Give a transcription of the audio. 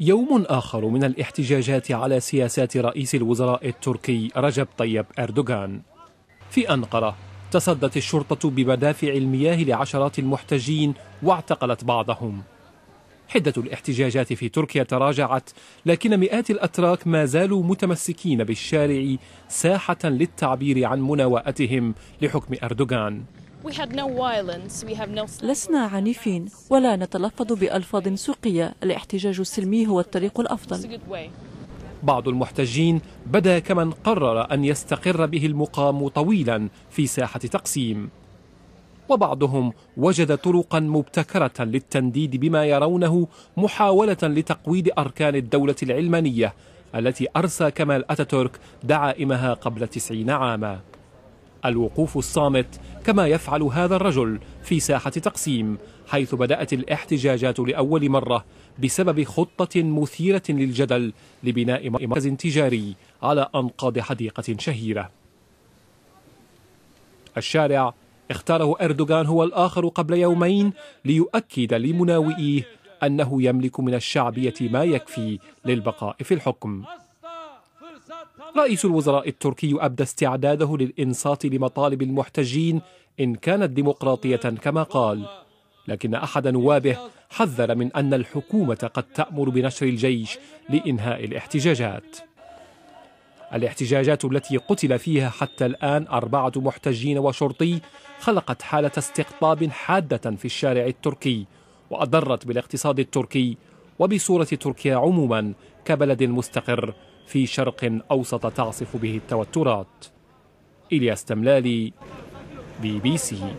يوم آخر من الاحتجاجات على سياسات رئيس الوزراء التركي رجب طيب أردوغان في أنقرة تصدت الشرطة بمدافع المياه لعشرات المحتجين واعتقلت بعضهم حدة الاحتجاجات في تركيا تراجعت لكن مئات الأتراك ما زالوا متمسكين بالشارع ساحة للتعبير عن مناوئتهم لحكم أردوغان لسنا عنيفين ولا نتلفظ بألفاظ سوقية الاحتجاج السلمي هو الطريق الأفضل بعض المحتجين بدا كمن قرر أن يستقر به المقام طويلا في ساحة تقسيم وبعضهم وجد طرقا مبتكرة للتنديد بما يرونه محاولة لتقويض أركان الدولة العلمانية التي أرسى كمال أتاتورك دعائمها قبل تسعين عاماً الوقوف الصامت كما يفعل هذا الرجل في ساحة تقسيم حيث بدأت الاحتجاجات لأول مرة بسبب خطة مثيرة للجدل لبناء مركز تجاري على أنقاض حديقة شهيرة الشارع اختاره أردوغان هو الآخر قبل يومين ليؤكد لمناوئيه أنه يملك من الشعبية ما يكفي للبقاء في الحكم رئيس الوزراء التركي أبدى استعداده للإنصات لمطالب المحتجين إن كانت ديمقراطية كما قال لكن أحد نوابه حذر من أن الحكومة قد تأمر بنشر الجيش لإنهاء الاحتجاجات الاحتجاجات التي قتل فيها حتى الآن أربعة محتجين وشرطي خلقت حالة استقطاب حادة في الشارع التركي وأضرت بالاقتصاد التركي وبصورة تركيا عموما كبلد مستقر في شرق أوسط تعصف به التوترات إلياس تملالي بي بي سي